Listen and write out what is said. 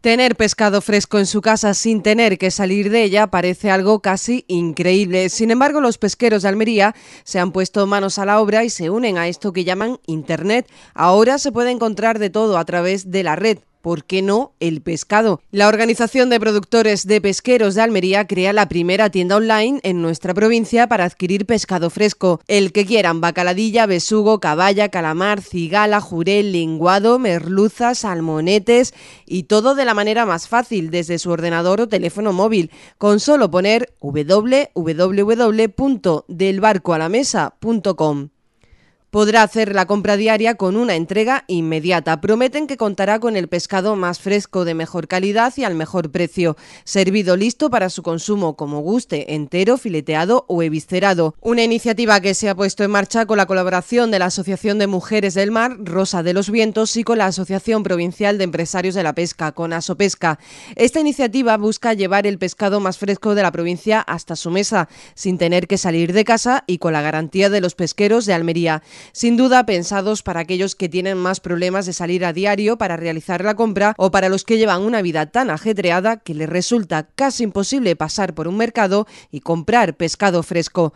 Tener pescado fresco en su casa sin tener que salir de ella parece algo casi increíble. Sin embargo, los pesqueros de Almería se han puesto manos a la obra y se unen a esto que llaman Internet. Ahora se puede encontrar de todo a través de la red. ¿por qué no el pescado? La Organización de Productores de Pesqueros de Almería crea la primera tienda online en nuestra provincia para adquirir pescado fresco. El que quieran, bacaladilla, besugo, caballa, calamar, cigala, jurel, linguado, merluzas, salmonetes y todo de la manera más fácil desde su ordenador o teléfono móvil, con solo poner www.delbarcoalamesa.com podrá hacer la compra diaria con una entrega inmediata. Prometen que contará con el pescado más fresco, de mejor calidad y al mejor precio, servido listo para su consumo como guste, entero, fileteado o eviscerado. Una iniciativa que se ha puesto en marcha con la colaboración de la Asociación de Mujeres del Mar, Rosa de los Vientos, y con la Asociación Provincial de Empresarios de la Pesca, con Asopesca. Esta iniciativa busca llevar el pescado más fresco de la provincia hasta su mesa, sin tener que salir de casa y con la garantía de los pesqueros de Almería sin duda pensados para aquellos que tienen más problemas de salir a diario para realizar la compra o para los que llevan una vida tan ajetreada que les resulta casi imposible pasar por un mercado y comprar pescado fresco.